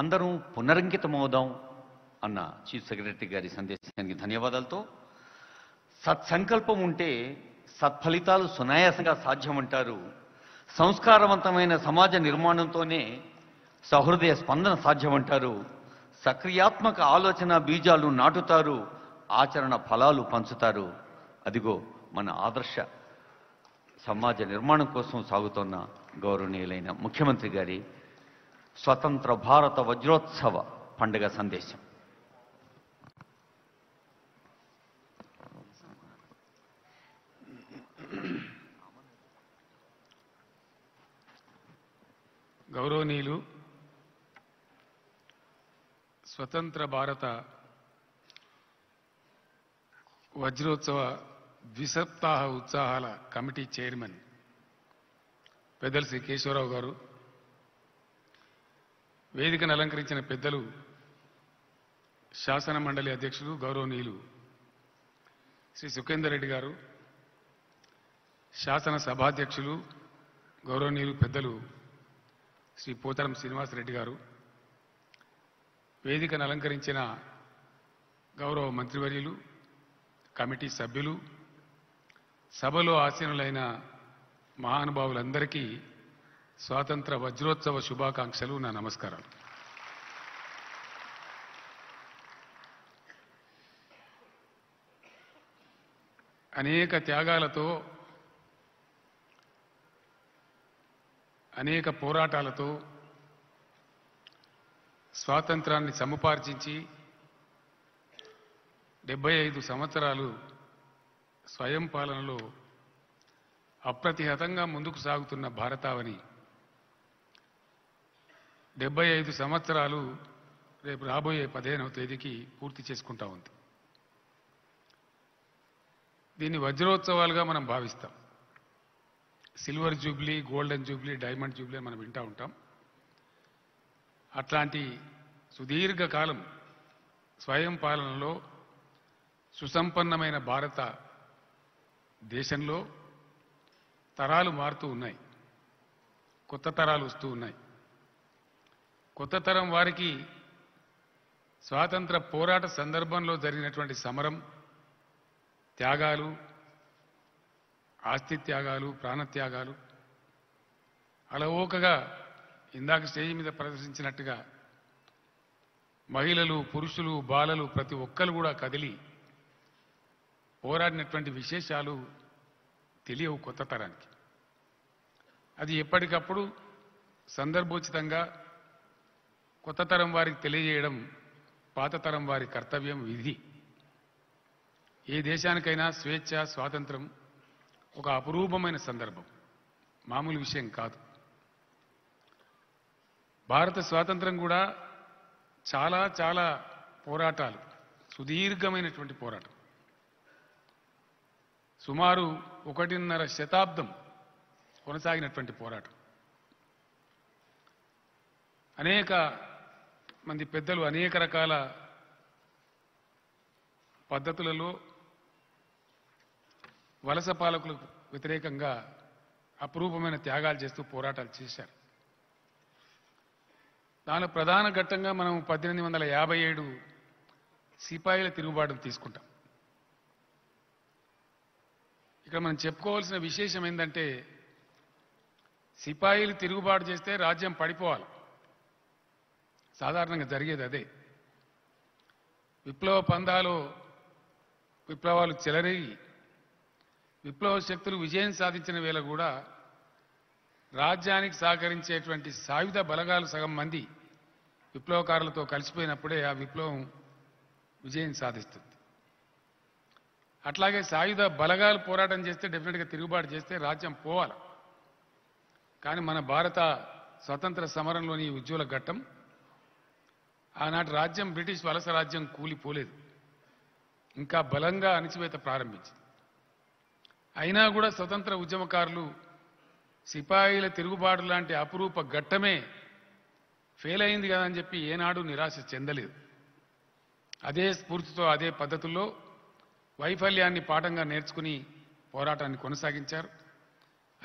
అందరూ పునరంకితమవుదాం అన్న chief secretary గారి సందేశానికి ధన్యవాదాలతో సత్సంకల్పం ఉంటే సత్ఫలితాలు సునాయాసంగా సాధ్యమంటారు సంస్కారవంతమైన సమాజ నిర్మాణంతోనే సహృదయ స్పందన సాధ్యమంటారు సక్రియాత్మక ఆలోచన బీజాలు నాటుతారు ఆచరణ ఫలాలు పంచుతారు అదిగో మన ఆదర్శ సమాజ నిర్మాణం కోసం సాగుతోన్న గౌరవనీయులైన ముఖ్యమంత్రి గారి స్వతంత్ర భారత వజ్రోత్సవ పండుగ సందేశం గౌరవనీయులు స్వతంత్ర భారత వజ్రోత్సవ ద్విసప్తాహ ఉత్సాహాల కమిటీ చైర్మన్ శ్రీ కేశవరావు గారు వేదికను అలంకరించిన పెద్దలు శాసన మండలి అధ్యక్షులు గౌరవనీయులు శ్రీ సుఖేందర్ రెడ్డి గారు శాసన సభాధ్యక్షులు గౌరవనీయులు పెద్దలు శ్రీ పోతారం శ్రీనివాసరెడ్డి గారు వేదికను అలంకరించిన గౌరవ మంత్రివర్యులు కమిటీ సభ్యులు సభలో ఆసీనులైన మహానుభావులందరికీ స్వాతంత్ర వజ్రోత్సవ శుభాకాంక్షలు నా నమస్కారాలు అనేక త్యాగాలతో అనేక పోరాటాలతో స్వాతంత్రాన్ని సముపార్జించి డెబ్బై ఐదు సంవత్సరాలు స్వయం పాలనలో అప్రతిహతంగా ముందుకు సాగుతున్న భారతావని డెబ్బై ఐదు సంవత్సరాలు రేపు రాబోయే పదిహేనవ తేదీకి పూర్తి చేసుకుంటా ఉంది దీన్ని వజ్రోత్సవాలుగా మనం భావిస్తాం silver jubilee golden jubilee diamond jubilee మనం వింటూ ఉంటాం అట్లాంటి సుదీర్ఘకాలం స్వయం పాలనలో సుసంపన్నమైన భారత దేశంలో తరాలు మారుతూ ఉన్నాయి కొత్త తరాలు వస్తూ ఉన్నాయి కొత్త తరం వారికి స్వాతంత్ర పోరాట సందర్భంలో జరిగినటువంటి సమరం త్యాగాలు ఆస్తి త్యాగాలు ప్రాణత్యాగాలు అలవోకగా ఇందాక స్టేజ్ మీద ప్రదర్శించినట్టుగా మహిళలు పురుషులు బాలలు ప్రతి ఒక్కరు కూడా కదిలి పోరాడినటువంటి విశేషాలు తెలియవు కొత్త తరానికి అది ఎప్పటికప్పుడు సందర్భోచితంగా కొత్త తరం వారికి తెలియజేయడం పాత తరం వారి కర్తవ్యం విధి ఏ దేశానికైనా స్వేచ్ఛ స్వాతంత్రం ఒక అపురూపమైన సందర్భం మామూలు విషయం కాదు భారత స్వాతంత్రం కూడా చాలా చాలా పోరాటాలు సుదీర్ఘమైనటువంటి పోరాటం సుమారు ఒకటిన్నర శతాబ్దం కొనసాగినటువంటి పోరాటం అనేక మంది పెద్దలు అనేక రకాల పద్ధతులలో వలస పాలకులకు వ్యతిరేకంగా అపురూపమైన త్యాగాలు చేస్తూ పోరాటాలు చేశారు దానిలో ప్రధాన ఘట్టంగా మనం పద్దెనిమిది వందల యాభై ఏడు సిపాయిల తిరుగుబాటును తీసుకుంటాం ఇక్కడ మనం చెప్పుకోవాల్సిన విశేషం ఏంటంటే సిపాయిలు తిరుగుబాటు చేస్తే రాజ్యం పడిపోవాలి సాధారణంగా జరిగేది అదే విప్లవ పందాలు విప్లవాలు చెలరేగి విప్లవ శక్తులు విజయం సాధించిన వేళ కూడా రాజ్యానికి సహకరించేటువంటి సాయుధ బలగాలు సగం మంది విప్లవకారులతో కలిసిపోయినప్పుడే ఆ విప్లవం విజయం సాధిస్తుంది అట్లాగే సాయుధ బలగాలు పోరాటం చేస్తే డెఫినెట్గా తిరుగుబాటు చేస్తే రాజ్యం పోవాలి కానీ మన భారత స్వతంత్ర సమరంలోని ఉజ్వల ఘట్టం ఆనాటి రాజ్యం బ్రిటిష్ వలస రాజ్యం కూలిపోలేదు ఇంకా బలంగా అణిచివేత ప్రారంభించింది అయినా కూడా స్వతంత్ర ఉద్యమకారులు సిపాయిల తిరుగుబాటు లాంటి అపురూప ఘట్టమే ఫెయిల్ అయింది కదా అని చెప్పి ఏనాడు నిరాశ చెందలేదు అదే స్ఫూర్తితో అదే పద్ధతుల్లో వైఫల్యాన్ని పాఠంగా నేర్చుకుని పోరాటాన్ని కొనసాగించారు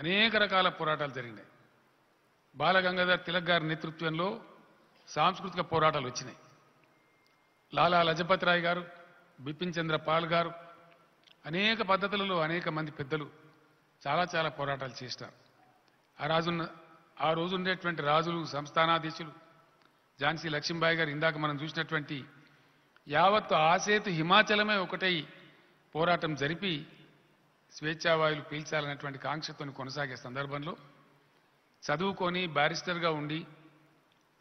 అనేక రకాల పోరాటాలు జరిగినాయి బాలగంగాధర్ తిలక్ గారి నేతృత్వంలో సాంస్కృతిక పోరాటాలు వచ్చినాయి లాలా లజపతిరాయ్ గారు బిపిన్ చంద్ర పాల్ గారు అనేక పద్ధతులలో అనేక మంది పెద్దలు చాలా చాలా పోరాటాలు చేసినారు ఆ రాజున్న ఆ రోజు ఉండేటువంటి రాజులు సంస్థానాధీశులు ఝాన్సీ లక్ష్మీబాయి గారు ఇందాక మనం చూసినటువంటి యావత్తు ఆసేతు హిమాచలమే ఒకటై పోరాటం జరిపి స్వేచ్ఛావాయులు పీల్చాలన్నటువంటి కాంక్షతోని కొనసాగే సందర్భంలో చదువుకొని బ్యారిస్టర్గా ఉండి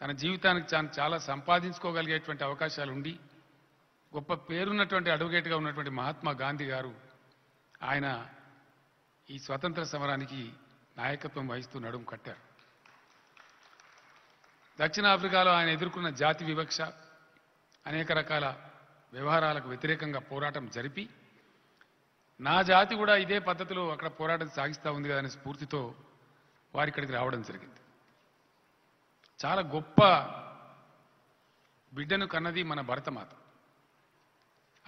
తన జీవితానికి చాలా సంపాదించుకోగలిగేటువంటి అవకాశాలు ఉండి గొప్ప పేరున్నటువంటి అడ్వకేట్గా ఉన్నటువంటి మహాత్మా గాంధీ గారు ఆయన ఈ స్వతంత్ర సమరానికి నాయకత్వం వహిస్తూ నడుము కట్టారు దక్షిణాఫ్రికాలో ఆయన ఎదుర్కొన్న జాతి వివక్ష అనేక రకాల వ్యవహారాలకు వ్యతిరేకంగా పోరాటం జరిపి నా జాతి కూడా ఇదే పద్ధతిలో అక్కడ పోరాటం సాగిస్తూ ఉంది కదనే స్ఫూర్తితో వారిక్కడికి రావడం జరిగింది చాలా గొప్ప బిడ్డను కన్నది మన భరతమాత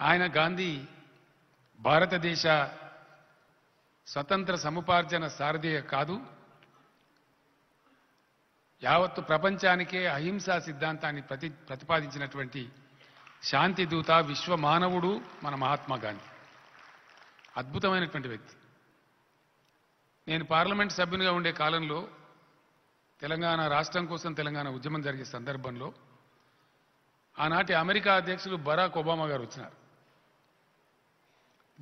ఆయన గాంధీ భారతదేశ స్వతంత్ర సముపార్జన సారథియ కాదు యావత్తు ప్రపంచానికే అహింసా సిద్ధాంతాన్ని ప్రతి ప్రతిపాదించినటువంటి శాంతి విశ్వ మానవుడు మన మహాత్మా గాంధీ అద్భుతమైనటువంటి వ్యక్తి నేను పార్లమెంట్ సభ్యునిగా ఉండే కాలంలో తెలంగాణ రాష్ట్రం కోసం తెలంగాణ ఉద్యమం జరిగే సందర్భంలో ఆనాటి అమెరికా అధ్యక్షులు బరాక్ ఒబామా గారు వచ్చినారు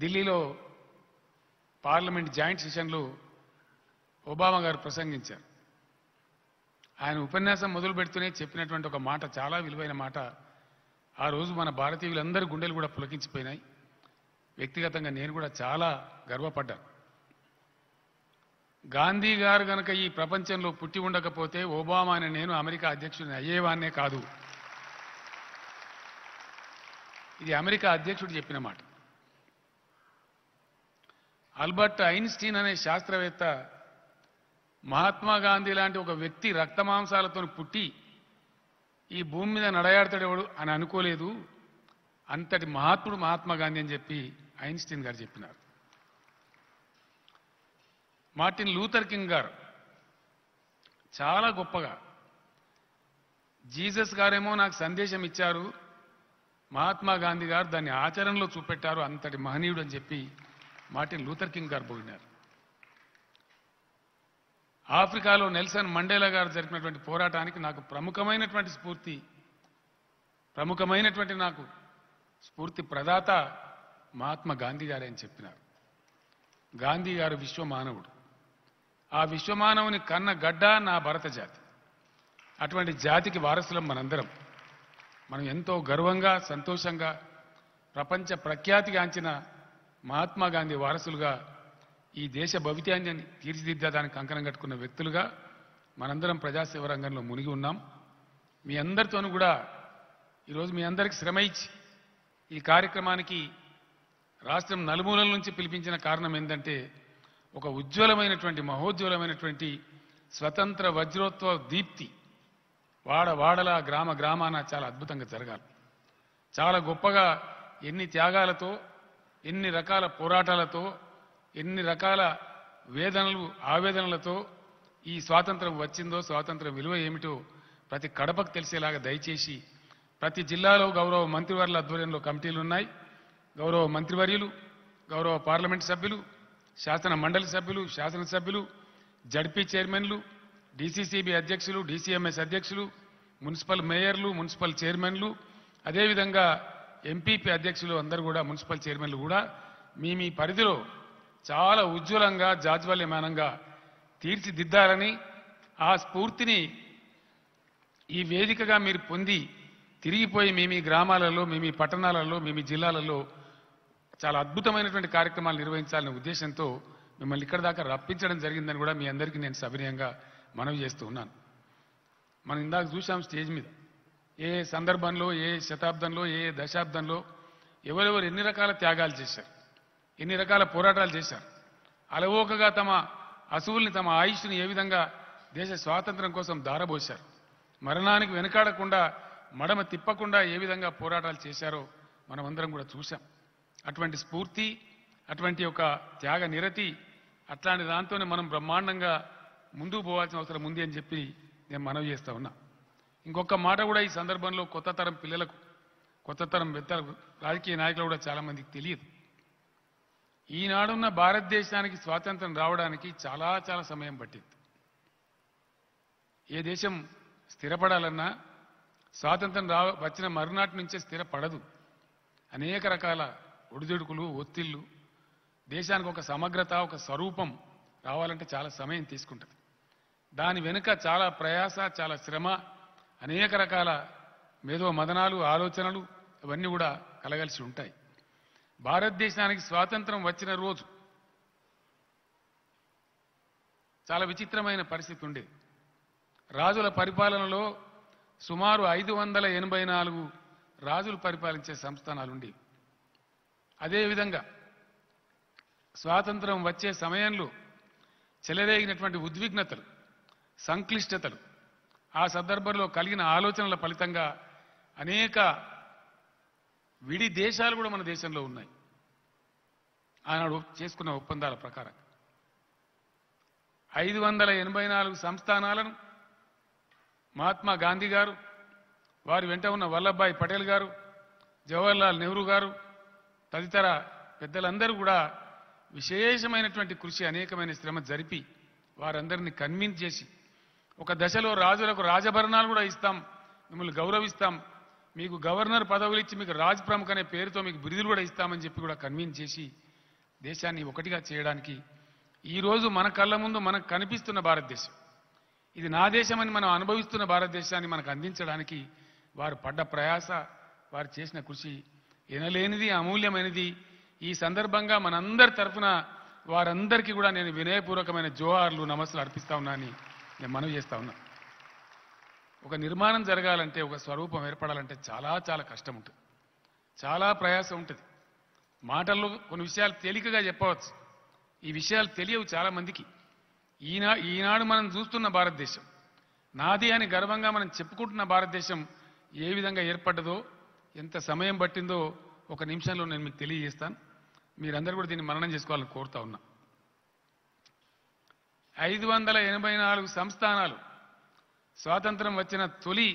ఢిల్లీలో పార్లమెంట్ జాయింట్ సెషన్లో ఒబామా గారు ప్రసంగించారు ఆయన ఉపన్యాసం మొదలు పెడుతూనే చెప్పినటువంటి ఒక మాట చాలా విలువైన మాట ఆ రోజు మన భారతీయులందరి గుండెలు కూడా పులకించిపోయినాయి వ్యక్తిగతంగా నేను కూడా చాలా గర్వపడ్డాను గాంధీ గారు గనక ఈ ప్రపంచంలో పుట్టి ఉండకపోతే ఒబామా అని నేను అమెరికా అధ్యక్షుడిని అయ్యేవాన్నే కాదు ఇది అమెరికా అధ్యక్షుడు చెప్పిన మాట అల్బర్ట్ ఐన్స్టీన్ అనే శాస్త్రవేత్త మహాత్మా గాంధీ లాంటి ఒక వ్యక్తి రక్తమాంసాలతో పుట్టి ఈ భూమి మీద నడయాడతాడేవాడు అని అనుకోలేదు అంతటి మహాత్ముడు మహాత్మా గాంధీ అని చెప్పి ఐన్స్టీన్ గారు చెప్పినారు మార్టిన్ లూథర్ కింగ్ గారు చాలా గొప్పగా జీసస్ గారేమో నాకు సందేశం ఇచ్చారు మహాత్మా గాంధీ గారు దాన్ని ఆచరణలో చూపెట్టారు అంతటి మహనీయుడు అని చెప్పి మార్టిన్ లూథర్ కింగ్ గారు పోయినారు ఆఫ్రికాలో నెల్సన్ మండేలా గారు జరిపినటువంటి పోరాటానికి నాకు ప్రముఖమైనటువంటి స్ఫూర్తి ప్రముఖమైనటువంటి నాకు స్ఫూర్తి ప్రదాత మహాత్మా గాంధీ గారే అని చెప్పినారు గాంధీ గారు విశ్వమానవుడు ఆ విశ్వమానవుని కన్న గడ్డ నా భరత జాతి అటువంటి జాతికి వారసులం మనందరం మనం ఎంతో గర్వంగా సంతోషంగా ప్రపంచ ప్రఖ్యాతిగాంచిన మహాత్మా గాంధీ వారసులుగా ఈ దేశ భవితాన్యాన్ని తీర్చిదిద్దానికి కంకణం కట్టుకున్న వ్యక్తులుగా మనందరం ప్రజాసేవ రంగంలో మునిగి ఉన్నాం మీ అందరితోనూ కూడా ఈరోజు మీ అందరికి శ్రమ ఇచ్చి ఈ కార్యక్రమానికి రాష్ట్రం నలుమూలల నుంచి పిలిపించిన కారణం ఏంటంటే ఒక ఉజ్వలమైనటువంటి మహోజ్వలమైనటువంటి స్వతంత్ర వజ్రోత్వ దీప్తి వాడ వాడలా గ్రామ గ్రామాన చాలా అద్భుతంగా జరగాలి చాలా గొప్పగా ఎన్ని త్యాగాలతో ఎన్ని రకాల పోరాటాలతో ఎన్ని రకాల వేదనలు ఆవేదనలతో ఈ స్వాతంత్రం వచ్చిందో స్వాతంత్ర విలువ ఏమిటో ప్రతి కడపకు తెలిసేలాగా దయచేసి ప్రతి జిల్లాలో గౌరవ మంత్రివర్యుల ఆధ్వర్యంలో కమిటీలు ఉన్నాయి గౌరవ మంత్రివర్యులు గౌరవ పార్లమెంట్ సభ్యులు శాసన మండలి సభ్యులు శాసనసభ్యులు జడ్పీ చైర్మన్లు డీసీసీబీ అధ్యక్షులు డీసీఎంఎస్ అధ్యక్షులు మున్సిపల్ మేయర్లు మున్సిపల్ చైర్మన్లు అదేవిధంగా ఎంపీపీ అధ్యక్షులు అందరూ కూడా మున్సిపల్ చైర్మన్లు కూడా మీ మీ పరిధిలో చాలా ఉజ్వలంగా జాజ్వల్యమానంగా తీర్చిదిద్దాలని ఆ స్ఫూర్తిని ఈ వేదికగా మీరు పొంది తిరిగిపోయి మీ మీ గ్రామాలలో మీ మీ పట్టణాలలో మీ మీ జిల్లాలలో చాలా అద్భుతమైనటువంటి కార్యక్రమాలు నిర్వహించాలనే ఉద్దేశంతో మిమ్మల్ని ఇక్కడ దాకా రప్పించడం జరిగిందని కూడా మీ అందరికీ నేను సవినయంగా మనవి చేస్తూ ఉన్నాను మనం ఇందాక చూసాం స్టేజ్ మీద ఏ సందర్భంలో ఏ శతాబ్దంలో ఏ దశాబ్దంలో ఎవరెవరు ఎన్ని రకాల త్యాగాలు చేశారు ఎన్ని రకాల పోరాటాలు చేశారు అలవోకగా తమ అసువుల్ని తమ ఆయుష్ని ఏ విధంగా దేశ స్వాతంత్రం కోసం దారబోశారు మరణానికి వెనకాడకుండా మడమ తిప్పకుండా ఏ విధంగా పోరాటాలు చేశారో మనమందరం కూడా చూశాం అటువంటి స్ఫూర్తి అటువంటి ఒక త్యాగ నిరతి అట్లాంటి దాంతోనే మనం బ్రహ్మాండంగా ముందుకు పోవాల్సిన అవసరం ఉంది అని చెప్పి నేను మనవి చేస్తా ఉన్నా ఇంకొక మాట కూడా ఈ సందర్భంలో కొత్త తరం పిల్లలకు కొత్త తరం పెద్దలకు రాజకీయ నాయకులు కూడా చాలామందికి తెలియదు ఈనాడున్న భారతదేశానికి స్వాతంత్రం రావడానికి చాలా చాలా సమయం పట్టింది ఏ దేశం స్థిరపడాలన్నా స్వాతంత్రం రా వచ్చిన మరునాటి నుంచే స్థిరపడదు అనేక రకాల ఒడిదుడుకులు ఒత్తిళ్లు దేశానికి ఒక సమగ్రత ఒక స్వరూపం రావాలంటే చాలా సమయం తీసుకుంటుంది దాని వెనుక చాలా ప్రయాస చాలా శ్రమ అనేక రకాల మేధో మదనాలు ఆలోచనలు ఇవన్నీ కూడా కలగలిసి ఉంటాయి భారతదేశానికి స్వాతంత్రం వచ్చిన రోజు చాలా విచిత్రమైన పరిస్థితి ఉండేది రాజుల పరిపాలనలో సుమారు ఐదు వందల ఎనభై నాలుగు రాజులు పరిపాలించే సంస్థానాలు ఉండేవి అదేవిధంగా స్వాతంత్రం వచ్చే సమయంలో చెలరేగినటువంటి ఉద్విగ్నతలు సంక్లిష్టతలు ఆ సందర్భంలో కలిగిన ఆలోచనల ఫలితంగా అనేక విడి దేశాలు కూడా మన దేశంలో ఉన్నాయి ఆనాడు చేసుకున్న ఒప్పందాల ప్రకారం ఐదు వందల ఎనభై నాలుగు సంస్థానాలను మహాత్మా గాంధీ గారు వారి వెంట ఉన్న వల్లభాయ్ పటేల్ గారు జవహర్లాల్ నెహ్రూ గారు తదితర పెద్దలందరూ కూడా విశేషమైనటువంటి కృషి అనేకమైన శ్రమ జరిపి వారందరినీ కన్విన్స్ చేసి ఒక దశలో రాజులకు రాజభరణాలు కూడా ఇస్తాం మిమ్మల్ని గౌరవిస్తాం మీకు గవర్నర్ పదవులు ఇచ్చి మీకు రాజ్ ప్రముఖ అనే పేరుతో మీకు బిరుదులు కూడా ఇస్తామని చెప్పి కూడా కన్విన్స్ చేసి దేశాన్ని ఒకటిగా చేయడానికి ఈరోజు మన కళ్ళ ముందు మనకు కనిపిస్తున్న భారతదేశం ఇది నా దేశమని మనం అనుభవిస్తున్న భారతదేశాన్ని మనకు అందించడానికి వారు పడ్డ ప్రయాస వారు చేసిన కృషి వినలేనిది అమూల్యమైనది ఈ సందర్భంగా మనందరి తరఫున వారందరికీ కూడా నేను వినయపూర్వకమైన జోహార్లు నమస్సులు అర్పిస్తా ఉన్నా అని నేను మనవి చేస్తా ఉన్నా ఒక నిర్మాణం జరగాలంటే ఒక స్వరూపం ఏర్పడాలంటే చాలా చాలా కష్టం ఉంటుంది చాలా ప్రయాసం ఉంటుంది మాటల్లో కొన్ని విషయాలు తేలికగా చెప్పవచ్చు ఈ విషయాలు తెలియవు చాలామందికి ఈనా ఈనాడు మనం చూస్తున్న భారతదేశం నాది అని గర్వంగా మనం చెప్పుకుంటున్న భారతదేశం ఏ విధంగా ఏర్పడ్డదో ఎంత సమయం పట్టిందో ఒక నిమిషంలో నేను మీకు తెలియజేస్తాను మీరందరూ కూడా దీన్ని మననం చేసుకోవాలని కోరుతా ఉన్నా ఐదు వందల ఎనభై నాలుగు సంస్థానాలు స్వాతంత్రం వచ్చిన తొలి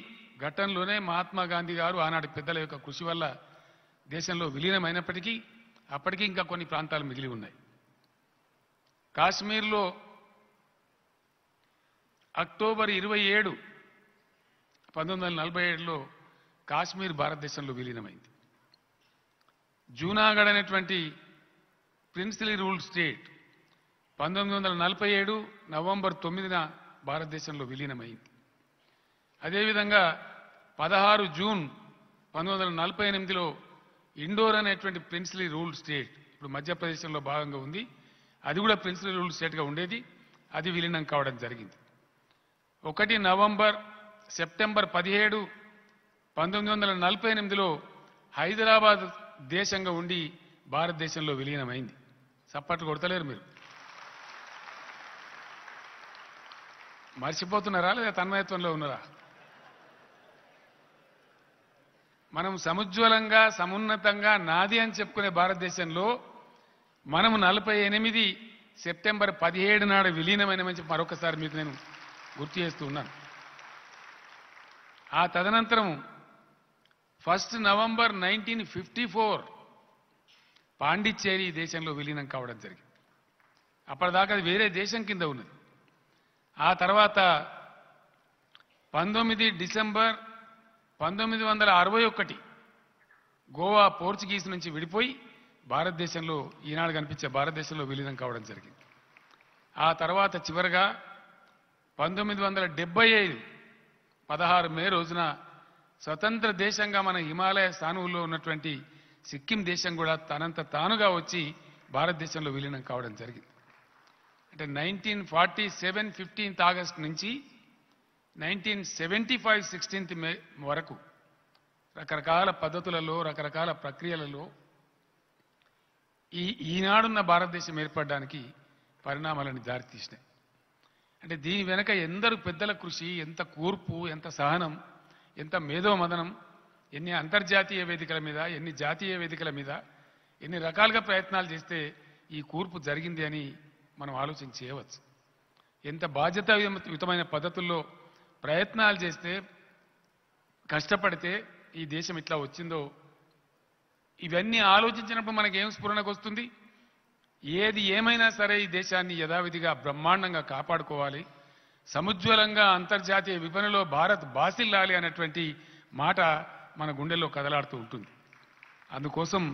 ఘటనలోనే మహాత్మా గాంధీ గారు ఆనాటి పెద్దల యొక్క కృషి వల్ల దేశంలో విలీనమైనప్పటికీ అప్పటికీ ఇంకా కొన్ని ప్రాంతాలు మిగిలి ఉన్నాయి కాశ్మీర్లో అక్టోబర్ ఇరవై ఏడు పంతొమ్మిది వందల నలభై ఏడులో కాశ్మీర్ భారతదేశంలో విలీనమైంది జూనాగఢ్ అనేటువంటి ప్రిన్సిలీ రూల్డ్ స్టేట్ పంతొమ్మిది వందల నలభై ఏడు నవంబర్ తొమ్మిదిన భారతదేశంలో విలీనమైంది అదేవిధంగా పదహారు జూన్ పంతొమ్మిది వందల నలభై ఎనిమిదిలో ఇండోర్ అనేటువంటి ప్రిన్సిలీ రూల్ స్టేట్ ఇప్పుడు మధ్యప్రదేశ్లో భాగంగా ఉంది అది కూడా ప్రిన్సిలీ రూల్ స్టేట్గా ఉండేది అది విలీనం కావడం జరిగింది ఒకటి నవంబర్ సెప్టెంబర్ పదిహేడు పంతొమ్మిది వందల నలభై ఎనిమిదిలో హైదరాబాద్ దేశంగా ఉండి భారతదేశంలో విలీనమైంది చప్పట్లు కొడతలేరు మీరు మర్చిపోతున్నారా లేదా తన్మయత్వంలో ఉన్నారా మనం సముజ్వలంగా సమున్నతంగా నాది అని చెప్పుకునే భారతదేశంలో మనం నలభై ఎనిమిది సెప్టెంబర్ పదిహేడు నాడు విలీనమైనమని చెప్పి మరొకసారి మీకు నేను గుర్తు చేస్తూ ఉన్నాను ఆ తదనంతరం first November nineteen fifty four Pondicherry దేశంలో విలీనం కావడం జరిగింది అప్పటిదాకా అది వేరే దేశం కింద ఉన్నది ఆ తర్వాత పంతొమ్మిది డిసెంబర్ పంతొమ్మిది వందల అరవై ఒకటి గోవా పోర్చుగీస్ నుంచి విడిపోయి భారతదేశంలో ఈనాడు కనిపించే భారతదేశంలో విలీనం కావడం జరిగింది ఆ తర్వాత చివరిగా పంతొమ్మిది వందల డెబ్బై ఐదు పదహారు మే రోజున స్వతంత్ర దేశంగా మన హిమాలయ స్థానంలో ఉన్నటువంటి సిక్కిం దేశం కూడా తనంత తానుగా వచ్చి భారతదేశంలో విలీనం కావడం జరిగింది అంటే nineteen forty seven fifteenth August నుంచి nineteen seventy five sixteenth May వరకు రకరకాల పద్ధతులలో రకరకాల ప్రక్రియలలో ఈ ఈనాడున్న భారతదేశం ఏర్పడడానికి పరిణామాలను దారితీసినాయి అంటే దీని వెనక ఎందరు పెద్దల కృషి ఎంత కూర్పు ఎంత సహనం ఎంత మేధో మదనం ఎన్ని అంతర్జాతీయ వేదికల మీద ఎన్ని జాతీయ వేదికల మీద ఎన్ని రకాలుగా ప్రయత్నాలు చేస్తే ఈ కూర్పు జరిగింది అని మనం ఆలోచన చేయవచ్చు ఎంత బాధ్యతాయుతమైన పద్ధతుల్లో ప్రయత్నాలు చేస్తే కష్టపడితే ఈ దేశం ఇట్లా వచ్చిందో ఇవన్నీ ఆలోచించినప్పుడు మనకేం స్ఫురణకు వస్తుంది ఏది ఏమైనా సరే ఈ దేశాన్ని యథావిధిగా బ్రహ్మాండంగా కాపాడుకోవాలి సముజ్వలంగా అంతర్జాతీయ విపణిలో భారత్ బాసిల్లాలి అనేటువంటి మాట మన గుండెల్లో కదలాడుతూ ఉంటుంది అందుకోసం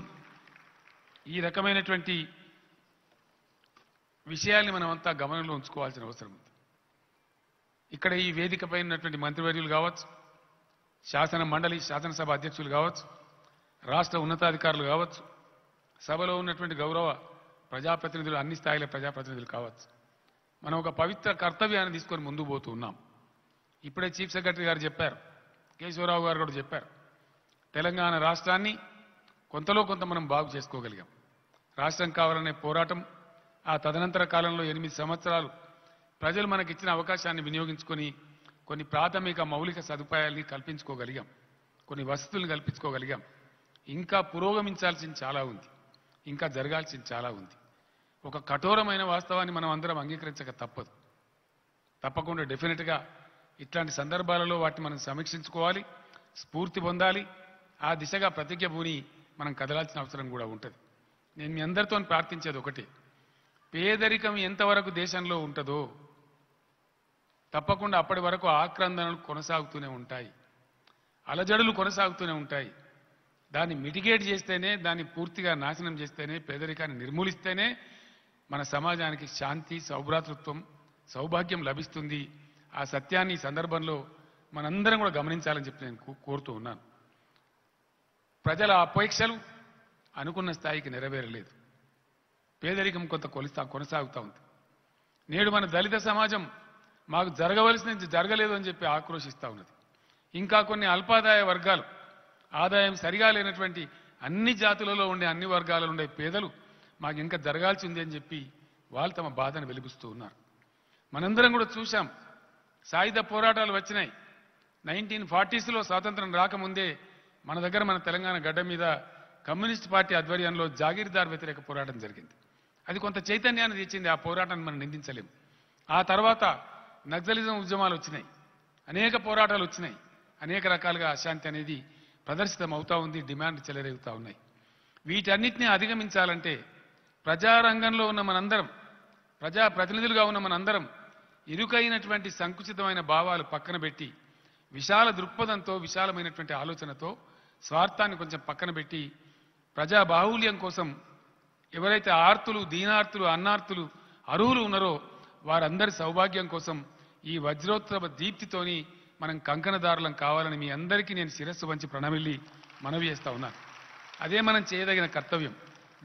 ఈ రకమైనటువంటి విషయాల్ని మనమంతా గమనంలో ఉంచుకోవాల్సిన అవసరం ఉంది ఇక్కడ ఈ వేదికపై ఉన్నటువంటి మంత్రివర్యులు కావచ్చు శాసన మండలి శాసనసభ అధ్యక్షులు కావచ్చు రాష్ట్ర ఉన్నతాధికారులు కావచ్చు సభలో ఉన్నటువంటి గౌరవ ప్రజాప్రతినిధులు అన్ని స్థాయిల ప్రజాప్రతినిధులు కావచ్చు మనం ఒక పవిత్ర కర్తవ్యాన్ని తీసుకొని ముందు పోతూ ఉన్నాం ఇప్పుడే చీఫ్ సెక్రటరీ గారు చెప్పారు కేశవరావు గారు కూడా చెప్పారు తెలంగాణ రాష్ట్రాన్ని కొంతలో కొంత మనం బాగు చేసుకోగలిగాం రాష్ట్రం కావాలనే పోరాటం ఆ తదనంతర కాలంలో ఎనిమిది సంవత్సరాలు ప్రజలు మనకి ఇచ్చిన అవకాశాన్ని వినియోగించుకొని కొన్ని ప్రాథమిక మౌలిక సదుపాయాల్ని కల్పించుకోగలిగాం కొన్ని వసతులను కల్పించుకోగలిగాం ఇంకా పురోగమించాల్సింది చాలా ఉంది ఇంకా జరగాల్సింది చాలా ఉంది ఒక కఠోరమైన వాస్తవాన్ని మనం అందరం అంగీకరించక తప్పదు తప్పకుండా డెఫినెట్గా ఇట్లాంటి సందర్భాలలో వాటిని మనం సమీక్షించుకోవాలి స్ఫూర్తి పొందాలి ఆ దిశగా ప్రతిజ్ఞ భూని మనం కదలాల్సిన అవసరం కూడా ఉంటుంది నేను మీ అందరితో ప్రార్థించేది ఒకటి పేదరికం ఎంతవరకు దేశంలో ఉంటుందో తప్పకుండా అప్పటి వరకు ఆక్రందనలు కొనసాగుతూనే ఉంటాయి అలజడులు కొనసాగుతూనే ఉంటాయి దాన్ని మిటిగేట్ చేస్తేనే దాన్ని పూర్తిగా నాశనం చేస్తేనే పేదరికాన్ని నిర్మూలిస్తేనే మన సమాజానికి శాంతి సౌభ్రాతృత్వం సౌభాగ్యం లభిస్తుంది ఆ సత్యాన్ని ఈ సందర్భంలో మనందరం కూడా గమనించాలని చెప్పి నేను కోరుతూ ఉన్నాను ప్రజల అపేక్షలు అనుకున్న స్థాయికి నెరవేరలేదు పేదరికం కొంత కొలిస్తా కొనసాగుతూ ఉంది నేడు మన దళిత సమాజం మాకు జరగవలసినది జరగలేదు అని చెప్పి ఆక్రోషిస్తూ ఉన్నది ఇంకా కొన్ని అల్పాదాయ వర్గాలు ఆదాయం సరిగా లేనటువంటి అన్ని జాతులలో ఉండే అన్ని వర్గాలలో ఉండే పేదలు మాకు ఇంకా ఉంది అని చెప్పి వాళ్ళు తమ బాధను వెలిగిస్తూ ఉన్నారు మనందరం కూడా చూశాం సాయుధ పోరాటాలు వచ్చినాయి నైన్టీన్ ఫార్టీస్లో స్వాతంత్రం రాకముందే మన దగ్గర మన తెలంగాణ గడ్డ మీద కమ్యూనిస్ట్ పార్టీ ఆధ్వర్యంలో జాగీర్దార్ వ్యతిరేక పోరాటం జరిగింది అది కొంత చైతన్యాన్ని తెచ్చింది ఆ పోరాటాన్ని మనం నిందించలేము ఆ తర్వాత నక్సలిజం ఉద్యమాలు వచ్చినాయి అనేక పోరాటాలు వచ్చినాయి అనేక రకాలుగా అశాంతి అనేది ప్రదర్శితం అవుతూ ఉంది డిమాండ్ చెలరేగుతూ ఉన్నాయి వీటన్నిటిని అధిగమించాలంటే ప్రజారంగంలో ఉన్న మనందరం ప్రజా ప్రతినిధులుగా ఉన్న మనందరం ఇరుకైనటువంటి సంకుచితమైన భావాలు పక్కన పెట్టి విశాల దృక్పథంతో విశాలమైనటువంటి ఆలోచనతో స్వార్థాన్ని కొంచెం పక్కన పెట్టి ప్రజా బాహుల్యం కోసం ఎవరైతే ఆర్తులు దీనార్తులు అన్నార్తులు అరువులు ఉన్నారో వారందరి సౌభాగ్యం కోసం ఈ వజ్రోత్సవ దీప్తితోని మనం కంకణదారులం కావాలని మీ అందరికీ నేను శిరస్సు వంచి ప్రణమిల్లి మనవి చేస్తా ఉన్నాను అదే మనం చేయదగిన కర్తవ్యం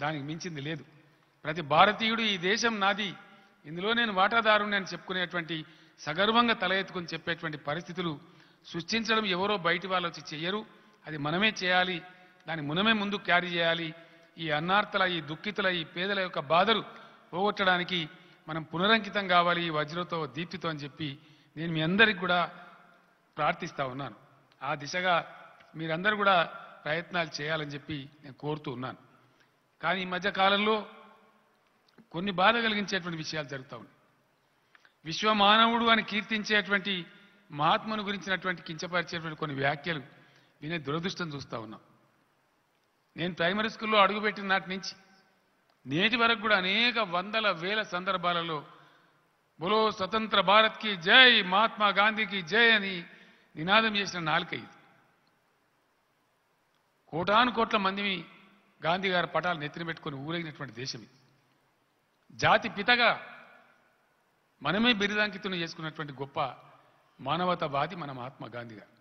దానికి మించింది లేదు ప్రతి భారతీయుడు ఈ దేశం నాది ఇందులో నేను వాటాదారుని అని చెప్పుకునేటువంటి సగర్వంగా తల ఎత్తుకుని చెప్పేటువంటి పరిస్థితులు సృష్టించడం ఎవరో బయటి వాళ్ళు వచ్చి చేయరు అది మనమే చేయాలి దాన్ని మనమే ముందు క్యారీ చేయాలి ఈ అన్నార్థల ఈ దుఃఖితుల ఈ పేదల యొక్క బాధలు పోగొట్టడానికి మనం పునరంకితం కావాలి ఈ వజ్రతో దీప్తితో అని చెప్పి నేను మీ అందరికి కూడా ప్రార్థిస్తూ ఉన్నాను ఆ దిశగా మీరందరూ కూడా ప్రయత్నాలు చేయాలని చెప్పి నేను కోరుతూ ఉన్నాను కానీ ఈ మధ్య కాలంలో కొన్ని బాధ కలిగించేటువంటి విషయాలు జరుగుతూ ఉన్నాయి విశ్వమానవుడు అని కీర్తించేటువంటి మహాత్మను గురించినటువంటి కించపరిచేటువంటి కొన్ని వ్యాఖ్యలు వినే దురదృష్టం చూస్తూ ఉన్నాం నేను ప్రైమరీ స్కూల్లో అడుగుపెట్టిన నాటి నుంచి నేటి వరకు కూడా అనేక వందల వేల సందర్భాలలో బులో స్వతంత్ర భారత్కి జై మహాత్మా గాంధీకి జై అని నినాదం చేసిన నాలుక ఇది కోటాను కోట్ల మందిని గాంధీ గారి పటాలు నెత్తిన పెట్టుకొని ఊరేగినటువంటి దేశం ఇది జాతి పితగా మనమే బిరుదాంకితుని చేసుకున్నటువంటి గొప్ప మానవతావాది మన మహాత్మా గాంధీ గారు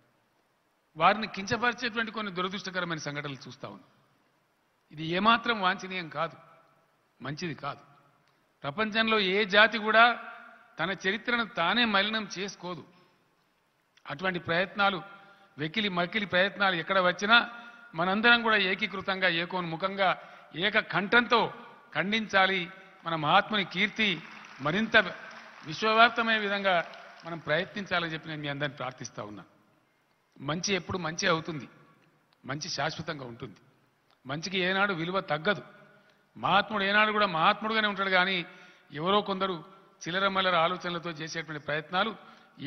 వారిని కించపరిచేటువంటి కొన్ని దురదృష్టకరమైన సంఘటనలు చూస్తూ ఉన్నాం ఇది ఏమాత్రం వాంఛనీయం కాదు మంచిది కాదు ప్రపంచంలో ఏ జాతి కూడా తన చరిత్రను తానే మలినం చేసుకోదు అటువంటి ప్రయత్నాలు వెకిలి మకిలి ప్రయత్నాలు ఎక్కడ వచ్చినా మనందరం కూడా ఏకీకృతంగా ఏకోన్ముఖంగా ఏక కంఠంతో ఖండించాలి మన మహాత్ముని కీర్తి మరింత విశ్వవ్యాప్తమైన విధంగా మనం ప్రయత్నించాలని చెప్పి నేను మీ అందరిని ప్రార్థిస్తూ ఉన్నాను మంచి ఎప్పుడు మంచి అవుతుంది మంచి శాశ్వతంగా ఉంటుంది మంచికి ఏనాడు విలువ తగ్గదు మహాత్ముడు ఏనాడు కూడా మహాత్ముడుగానే ఉంటాడు కానీ ఎవరో కొందరు మల్లర ఆలోచనలతో చేసేటువంటి ప్రయత్నాలు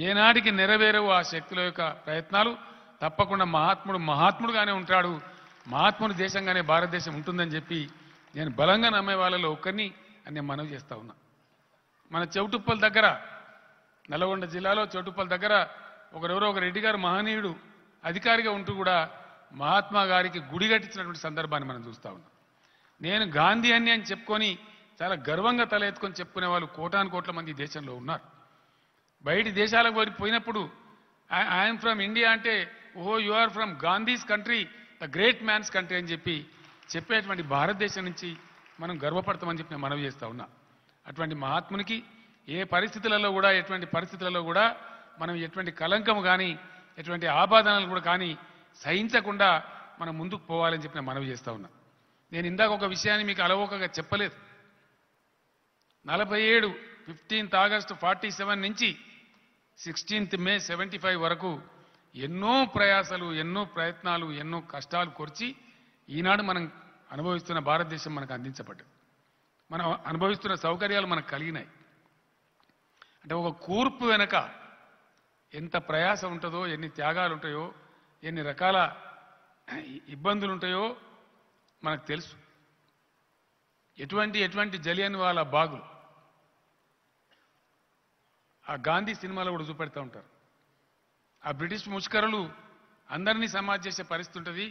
ఏనాటికి నెరవేరవు ఆ శక్తుల యొక్క ప్రయత్నాలు తప్పకుండా మహాత్ముడు మహాత్ముడుగానే ఉంటాడు మహాత్ముడు దేశంగానే భారతదేశం ఉంటుందని చెప్పి నేను బలంగా నమ్మే వాళ్ళలో ఒకరిని అని నేను మనవి చేస్తా ఉన్నా మన చెవిటుప్పల దగ్గర నల్గొండ జిల్లాలో చెవిటుప్పల దగ్గర ఒకరెవరో ఒక రెడ్డి గారు మహనీయుడు అధికారిగా ఉంటూ కూడా మహాత్మా గారికి గుడి కట్టించినటువంటి సందర్భాన్ని మనం చూస్తా ఉన్నాం నేను గాంధీ అని అని చెప్పుకొని చాలా గర్వంగా తల ఎత్తుకొని చెప్పుకునే వాళ్ళు కోటాను కోట్ల మంది దేశంలో ఉన్నారు బయటి దేశాలకు పోయినప్పుడు ఐఎమ్ ఫ్రమ్ ఇండియా అంటే ఓహో you are from Gandhi's country the great man's country అని చెప్పి చెప్పేటువంటి భారతదేశం నుంచి మనం గర్వపడతామని చెప్పి నేను మనవి చేస్తూ ఉన్నా అటువంటి మహాత్మునికి ఏ పరిస్థితులలో కూడా ఎటువంటి పరిస్థితులలో కూడా మనం ఎటువంటి కలంకం కానీ ఎటువంటి ఆబాధనలు కూడా కానీ సహించకుండా మనం ముందుకు పోవాలని చెప్పి నేను మనవి చేస్తూ ఉన్నా నేను ఇందాక ఒక విషయాన్ని మీకు అలవోకగా చెప్పలేదు నలభై ఏడు ఫిఫ్టీన్త్ ఆగస్టు ఫార్టీ సెవెన్ నుంచి సిక్స్టీన్త్ మే సెవెంటీ ఫైవ్ వరకు ఎన్నో ప్రయాసాలు ఎన్నో ప్రయత్నాలు ఎన్నో కష్టాలు కొరిచి ఈనాడు మనం అనుభవిస్తున్న భారతదేశం మనకు అందించబడ్డది మనం అనుభవిస్తున్న సౌకర్యాలు మనకు కలిగినాయి అంటే ఒక కూర్పు వెనక ఎంత ప్రయాసం ఉంటుందో ఎన్ని త్యాగాలు ఉంటాయో ఎన్ని రకాల ఇబ్బందులు ఉంటాయో మనకు తెలుసు ఎటువంటి ఎటువంటి జలియన్ వాళ్ళ బాగులు ఆ గాంధీ సినిమాలో కూడా చూపెడతా ఉంటారు ఆ బ్రిటిష్ ముష్కరులు అందరినీ సమాధి చేసే పరిస్థితి ఉంటుంది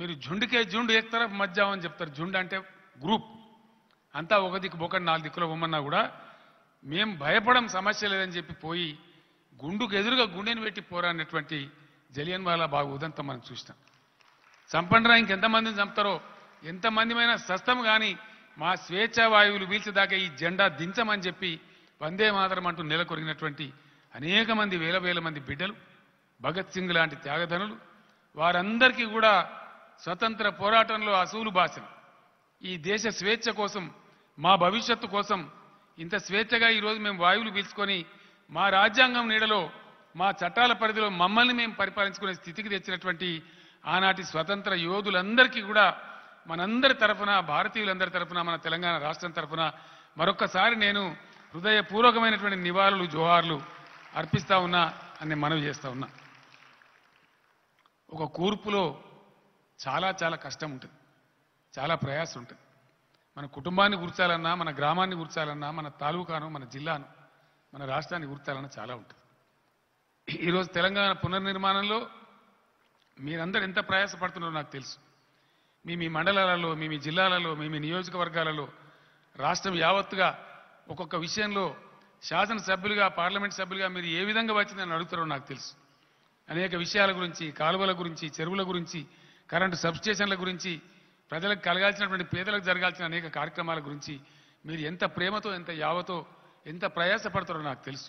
మీరు జుండుకే జుండు ఏక్ తరఫ్ అని చెప్తారు జుండు అంటే గ్రూప్ అంతా ఒక దిక్కు ఒకటి నాలుగు దిక్కులో ఉమ్మన్నా కూడా మేం భయపడం సమస్య లేదని చెప్పి పోయి గుండుకు ఎదురుగా గుండెని పెట్టి పోరాడినటువంటి జలియన్ వాలా బాగు ఉదంతం మనం చూసినాం చంపండిరా ఇంకెంతమందిని చంపుతారో ఎంతమందిమైనా సస్తం కానీ మా స్వేచ్ఛ వాయువులు వీల్చదాకా ఈ జెండా దించమని చెప్పి వందే మాత్రం అంటూ నెలకొరిగినటువంటి అనేక మంది వేల వేల మంది బిడ్డలు భగత్ సింగ్ లాంటి త్యాగధనులు వారందరికీ కూడా స్వతంత్ర పోరాటంలో అసూలు భాషలు ఈ దేశ స్వేచ్ఛ కోసం మా భవిష్యత్తు కోసం ఇంత స్వేచ్ఛగా ఈరోజు మేము వాయువులు పీల్చుకొని మా రాజ్యాంగం నీడలో మా చట్టాల పరిధిలో మమ్మల్ని మేము పరిపాలించుకునే స్థితికి తెచ్చినటువంటి ఆనాటి స్వతంత్ర యోధులందరికీ కూడా మనందరి తరఫున భారతీయులందరి తరఫున మన తెలంగాణ రాష్ట్రం తరఫున మరొక్కసారి నేను హృదయపూర్వకమైనటువంటి నివాళులు జోహార్లు అర్పిస్తా ఉన్నా అని మనవి చేస్తా ఉన్నా ఒక కూర్పులో చాలా చాలా కష్టం ఉంటుంది చాలా ప్రయాసం ఉంటుంది మన కుటుంబాన్ని గుర్చాలన్నా మన గ్రామాన్ని గుర్చాలన్నా మన తాలూకాను మన జిల్లాను మన రాష్ట్రాన్ని గుర్చాలన్నా చాలా ఉంటుంది ఈరోజు తెలంగాణ పునర్నిర్మాణంలో మీరందరూ ఎంత ప్రయాసపడుతున్నారో నాకు తెలుసు మీ మీ మండలాలలో మీ మీ జిల్లాలలో మీ మీ నియోజకవర్గాలలో రాష్ట్రం యావత్తుగా ఒక్కొక్క విషయంలో శాసనసభ్యులుగా పార్లమెంట్ సభ్యులుగా మీరు ఏ విధంగా వచ్చిందని అడుగుతారో నాకు తెలుసు అనేక విషయాల గురించి కాలువల గురించి చెరువుల గురించి కరెంటు సబ్స్టేషన్ల గురించి ప్రజలకు కలగాల్సినటువంటి పేదలకు జరగాల్సిన అనేక కార్యక్రమాల గురించి మీరు ఎంత ప్రేమతో ఎంత యావతో ఎంత ప్రయాసపడతారో నాకు తెలుసు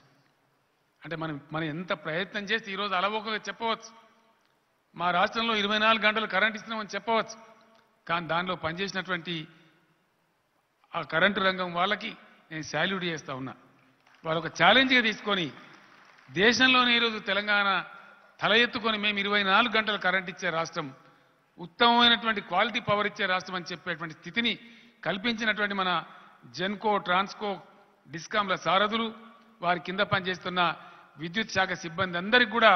అంటే మనం మనం ఎంత ప్రయత్నం చేసి ఈరోజు అలవోకగా చెప్పవచ్చు మా రాష్ట్రంలో ఇరవై నాలుగు గంటలు కరెంటు ఇస్తున్నామని చెప్పవచ్చు కానీ దానిలో పనిచేసినటువంటి ఆ కరెంటు రంగం వాళ్ళకి నేను శాల్యూట్ చేస్తూ ఉన్నా వాళ్ళు ఒక ఛాలెంజ్గా తీసుకొని దేశంలోనే ఈరోజు తెలంగాణ తల ఎత్తుకొని మేము ఇరవై నాలుగు గంటలు కరెంట్ ఇచ్చే రాష్ట్రం ఉత్తమమైనటువంటి క్వాలిటీ పవర్ ఇచ్చే రాష్ట్రం అని చెప్పేటువంటి స్థితిని కల్పించినటువంటి మన జెన్కో ట్రాన్స్కో డిస్కామ్ల సారథులు వారి కింద పనిచేస్తున్న విద్యుత్ శాఖ సిబ్బంది అందరికీ కూడా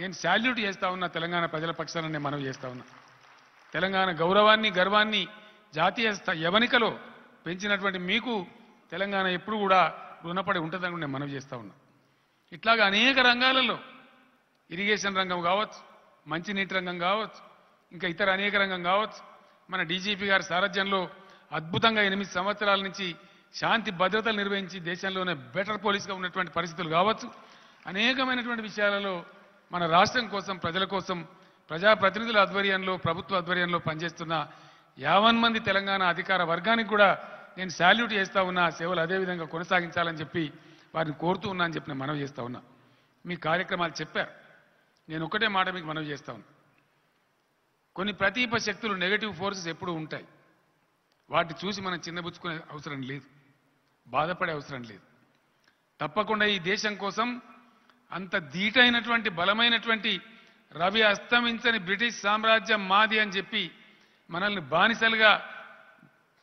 నేను శాల్యూట్ చేస్తా ఉన్నా తెలంగాణ ప్రజల పక్షాన నేను మనవి చేస్తా ఉన్నా తెలంగాణ గౌరవాన్ని గర్వాన్ని జాతీయ యవనికలో పెంచినటువంటి మీకు తెలంగాణ ఎప్పుడు కూడా రుణపడి ఉంటుందని నేను మనవి చేస్తా ఉన్నా ఇట్లాగా అనేక రంగాలలో ఇరిగేషన్ రంగం కావచ్చు మంచినీటి రంగం కావచ్చు ఇంకా ఇతర అనేక రంగం కావచ్చు మన డీజీపీ గారి సారథ్యంలో అద్భుతంగా ఎనిమిది సంవత్సరాల నుంచి శాంతి భద్రతలు నిర్వహించి దేశంలోనే బెటర్ పోలీస్గా ఉన్నటువంటి పరిస్థితులు కావచ్చు అనేకమైనటువంటి విషయాలలో మన రాష్ట్రం కోసం ప్రజల కోసం ప్రజాప్రతినిధుల ఆధ్వర్యంలో ప్రభుత్వ ఆధ్వర్యంలో పనిచేస్తున్న యావన్ మంది తెలంగాణ అధికార వర్గానికి కూడా నేను శాల్యూట్ చేస్తా ఉన్నా సేవలు అదేవిధంగా కొనసాగించాలని చెప్పి వారిని కోరుతూ ఉన్నా అని చెప్పి నేను మనవి చేస్తా ఉన్నా మీ కార్యక్రమాలు చెప్పారు నేను ఒకటే మాట మీకు మనవి చేస్తా ఉన్నా కొన్ని ప్రతీప శక్తులు నెగటివ్ ఫోర్సెస్ ఎప్పుడు ఉంటాయి వాటి చూసి మనం చిన్నబుచ్చుకునే అవసరం లేదు బాధపడే అవసరం లేదు తప్పకుండా ఈ దేశం కోసం అంత ధీటైనటువంటి బలమైనటువంటి రవి అస్తమించని బ్రిటిష్ సామ్రాజ్యం మాది అని చెప్పి మనల్ని బానిసలుగా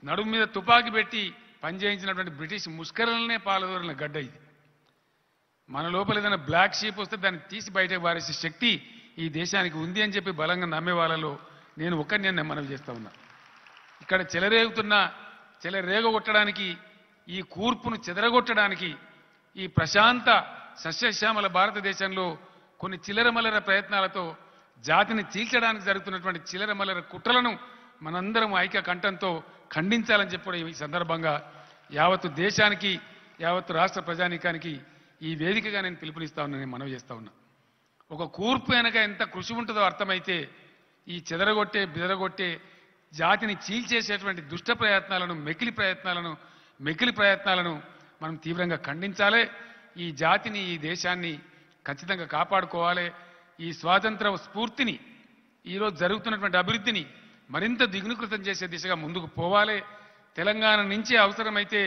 నడుము మీద తుపాకి పెట్టి పనిచేయించినటువంటి బ్రిటిష్ ముష్కరలనే పాలదోరిన గడ్డ ఇది మన లోపల ఏదైనా బ్లాక్ షీప్ వస్తే దాన్ని తీసి బయటకు పారేసే శక్తి ఈ దేశానికి ఉంది అని చెప్పి బలంగా నమ్మే వాళ్ళలో నేను ఒక్కరి నేను మనవి చేస్తా ఉన్నా ఇక్కడ చెలరేగుతున్న చెలరేగొట్టడానికి ఈ కూర్పును చెదరగొట్టడానికి ఈ ప్రశాంత సస్యశ్యామల భారతదేశంలో కొన్ని చిలరమలర ప్రయత్నాలతో జాతిని చీల్చడానికి జరుగుతున్నటువంటి చిలరమలర కుట్రలను మనందరం ఐక్య కంఠంతో ఖండించాలని చెప్పడం ఈ సందర్భంగా యావత్తు దేశానికి యావత్తు రాష్ట్ర ప్రజానీకానికి ఈ వేదికగా నేను పిలుపునిస్తా ఉన్నా నేను మనవి చేస్తా ఉన్నా ఒక కూర్పు వెనక ఎంత కృషి ఉంటుందో అర్థమైతే ఈ చెదరగొట్టే బిదరగొట్టే జాతిని చీల్చేసేటువంటి దుష్ట ప్రయత్నాలను మెకిలి ప్రయత్నాలను మెకిలి ప్రయత్నాలను మనం తీవ్రంగా ఖండించాలి ఈ జాతిని ఈ దేశాన్ని ఖచ్చితంగా కాపాడుకోవాలి ఈ స్వాతంత్ర స్ఫూర్తిని ఈరోజు జరుగుతున్నటువంటి అభివృద్ధిని మరింత దిగునుకృతం చేసే దిశగా ముందుకు పోవాలి తెలంగాణ నుంచి అవసరమైతే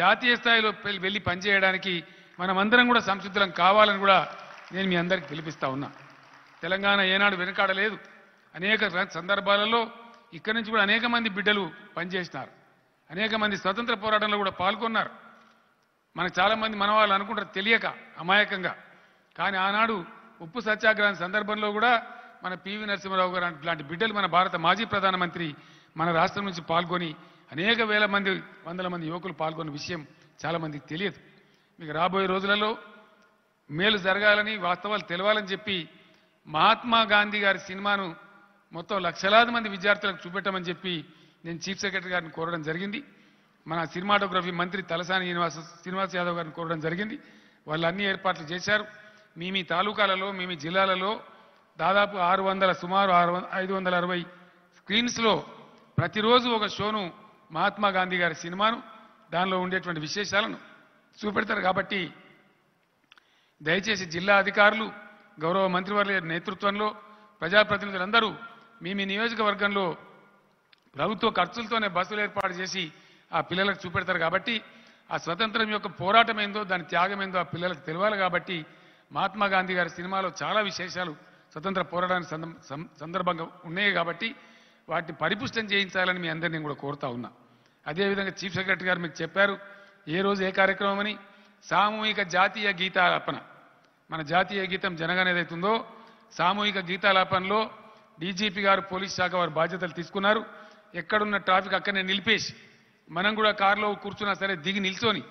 జాతీయ స్థాయిలో వెళ్ళి పనిచేయడానికి మనమందరం కూడా సంసిద్ధం కావాలని కూడా నేను మీ అందరికి పిలిపిస్తా ఉన్నా తెలంగాణ ఏనాడు వెనుకాడలేదు అనేక సందర్భాలలో ఇక్కడి నుంచి కూడా అనేక మంది బిడ్డలు పనిచేసినారు అనేక మంది స్వతంత్ర పోరాటంలో కూడా పాల్గొన్నారు మనకు చాలామంది మన వాళ్ళు అనుకుంటారు తెలియక అమాయకంగా కానీ ఆనాడు ఉప్పు సత్యాగ్రహం సందర్భంలో కూడా మన పివి నరసింహరావు గారు లాంటి బిడ్డలు మన భారత మాజీ ప్రధానమంత్రి మన రాష్ట్రం నుంచి పాల్గొని అనేక వేల మంది వందల మంది యువకులు పాల్గొన్న విషయం చాలామందికి తెలియదు మీకు రాబోయే రోజులలో మేలు జరగాలని వాస్తవాలు తెలవాలని చెప్పి మహాత్మా గాంధీ గారి సినిమాను మొత్తం లక్షలాది మంది విద్యార్థులకు చూపెట్టమని చెప్పి నేను చీఫ్ సెక్రటరీ గారిని కోరడం జరిగింది మన సినిమాటోగ్రఫీ మంత్రి తలసాని శ్రీనివాస శ్రీనివాస్ యాదవ్ గారిని కోరడం జరిగింది వాళ్ళు అన్ని ఏర్పాట్లు చేశారు మీ మీ తాలూకాలలో మీ మీ జిల్లాలలో దాదాపు ఆరు వందల సుమారు ఆరు ఐదు వందల అరవై స్క్రీన్స్లో ప్రతిరోజు ఒక షోను మహాత్మా గాంధీ గారి సినిమాను దానిలో ఉండేటువంటి విశేషాలను చూపెడతారు కాబట్టి దయచేసి జిల్లా అధికారులు గౌరవ మంత్రివర్ల నేతృత్వంలో ప్రజాప్రతినిధులందరూ మీ మీ నియోజకవర్గంలో ప్రభుత్వ ఖర్చులతోనే బస్సులు ఏర్పాటు చేసి ఆ పిల్లలకు చూపెడతారు కాబట్టి ఆ స్వతంత్రం యొక్క పోరాటం ఏందో దాని త్యాగం ఏందో ఆ పిల్లలకు తెలియాలి కాబట్టి మహాత్మా గాంధీ గారి సినిమాలో చాలా విశేషాలు స్వతంత్ర పోరాటానికి సందర్భంగా ఉన్నాయి కాబట్టి వాటిని పరిపుష్టం చేయించాలని మీ అందరినీ కూడా కోరుతా ఉన్నా అదేవిధంగా చీఫ్ సెక్రటరీ గారు మీకు చెప్పారు ఏ రోజు ఏ కార్యక్రమం అని సామూహిక జాతీయ గీతాలపన మన జాతీయ గీతం జనగణ ఏదైతుందో సామూహిక గీతాలాపనలో డీజీపీ గారు పోలీస్ శాఖ వారు బాధ్యతలు తీసుకున్నారు ఎక్కడున్న ట్రాఫిక్ అక్కడనే నిలిపేసి మనం కూడా కారులో కూర్చున్నా సరే దిగి నిల్చొని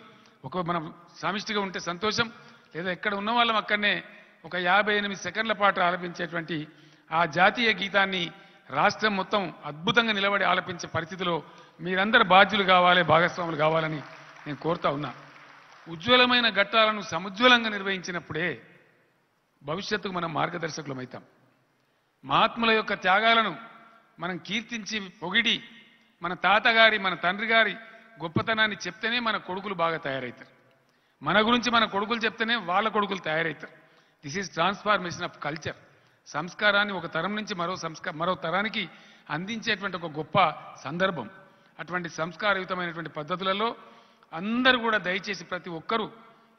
ఒక మనం సమిష్టిగా ఉంటే సంతోషం లేదా ఎక్కడ ఉన్న వాళ్ళం అక్కడనే ఒక యాభై ఎనిమిది సెకండ్ల పాటు ఆలపించేటువంటి ఆ జాతీయ గీతాన్ని రాష్ట్రం మొత్తం అద్భుతంగా నిలబడి ఆలపించే పరిస్థితిలో మీరందరూ బాధ్యులు కావాలి భాగస్వాములు కావాలని నేను కోరుతా ఉన్నా ఉజ్వలమైన ఘట్టాలను సముజ్వలంగా నిర్వహించినప్పుడే భవిష్యత్తుకు మనం మార్గదర్శకులం అవుతాం మహాత్ముల యొక్క త్యాగాలను మనం కీర్తించి పొగిడి మన తాతగారి మన తండ్రి గారి గొప్పతనాన్ని చెప్తేనే మన కొడుకులు బాగా తయారవుతారు మన గురించి మన కొడుకులు చెప్తేనే వాళ్ళ కొడుకులు తయారవుతారు this is transformation of culture సంస్కారాన్ని ఒక తరం నుంచి మరో సంస్కార మరో తరానికి అందించేటువంటి ఒక గొప్ప సందర్భం అటువంటి సంస్కారయుతమైనటువంటి పద్ధతులలో అందరూ కూడా దయచేసి ప్రతి ఒక్కరూ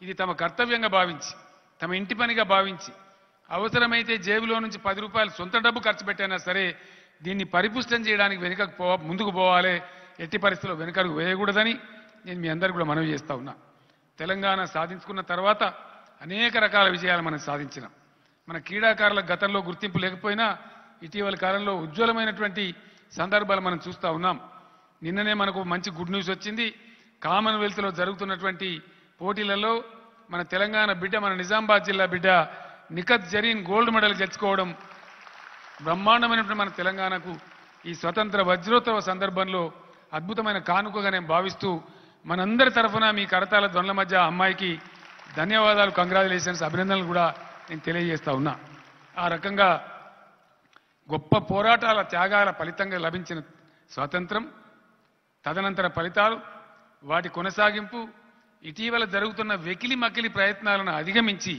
ఇది తమ కర్తవ్యంగా భావించి తమ ఇంటి పనిగా భావించి అవసరమైతే జేబులో నుంచి పది రూపాయలు సొంత డబ్బు ఖర్చు పెట్టైనా సరే దీన్ని పరిపుష్టం చేయడానికి వెనుక పో ముందుకు పోవాలి ఎట్టి పరిస్థితుల్లో వెనుకకు వేయకూడదని నేను మీ అందరికీ కూడా మనవి చేస్తా ఉన్నా తెలంగాణ సాధించుకున్న తర్వాత అనేక రకాల విజయాలు మనం సాధించినాం మన క్రీడాకారుల గతంలో గుర్తింపు లేకపోయినా ఇటీవల కాలంలో ఉజ్వలమైనటువంటి సందర్భాలు మనం చూస్తూ ఉన్నాం నిన్ననే మనకు మంచి గుడ్ న్యూస్ వచ్చింది కామన్వెల్త్లో జరుగుతున్నటువంటి పోటీలలో మన తెలంగాణ బిడ్డ మన నిజామాబాద్ జిల్లా బిడ్డ నిఖత్ జరీన్ గోల్డ్ మెడల్ గెలుచుకోవడం బ్రహ్మాండమైనటువంటి మన తెలంగాణకు ఈ స్వతంత్ర వజ్రోత్సవ సందర్భంలో అద్భుతమైన కానుకగా నేను భావిస్తూ మనందరి తరఫున మీ కరతాల ధ్వనుల మధ్య అమ్మాయికి ధన్యవాదాలు కంగ్రాచులేషన్స్ అభినందనలు కూడా నేను తెలియజేస్తా ఉన్నా ఆ రకంగా గొప్ప పోరాటాల త్యాగాల ఫలితంగా లభించిన స్వాతంత్రం తదనంతర ఫలితాలు వాటి కొనసాగింపు ఇటీవల జరుగుతున్న వెకిలి మకిలి ప్రయత్నాలను అధిగమించి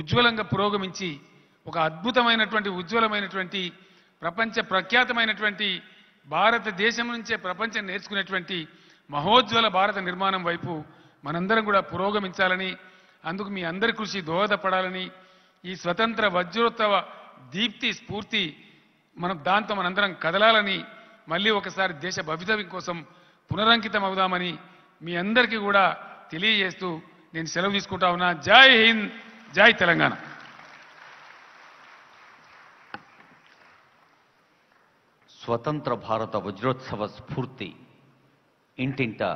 ఉజ్వలంగా పురోగమించి ఒక అద్భుతమైనటువంటి ఉజ్వలమైనటువంటి ప్రపంచ ప్రఖ్యాతమైనటువంటి భారతదేశం నుంచే ప్రపంచం నేర్చుకునేటువంటి మహోజ్వల భారత నిర్మాణం వైపు మనందరం కూడా పురోగమించాలని అందుకు మీ అందరి కృషి దోహదపడాలని ఈ స్వతంత్ర వజ్రోత్సవ దీప్తి స్ఫూర్తి మనం దాంతో మనందరం కదలాలని మళ్ళీ ఒకసారి దేశ భవితవ్యం కోసం పునరంకితం అవుదామని మీ అందరికీ కూడా తెలియజేస్తూ నేను సెలవు తీసుకుంటా ఉన్నా జై హింద్ జై తెలంగాణ స్వతంత్ర భారత వజ్రోత్సవ స్ఫూర్తి ఇంటింటా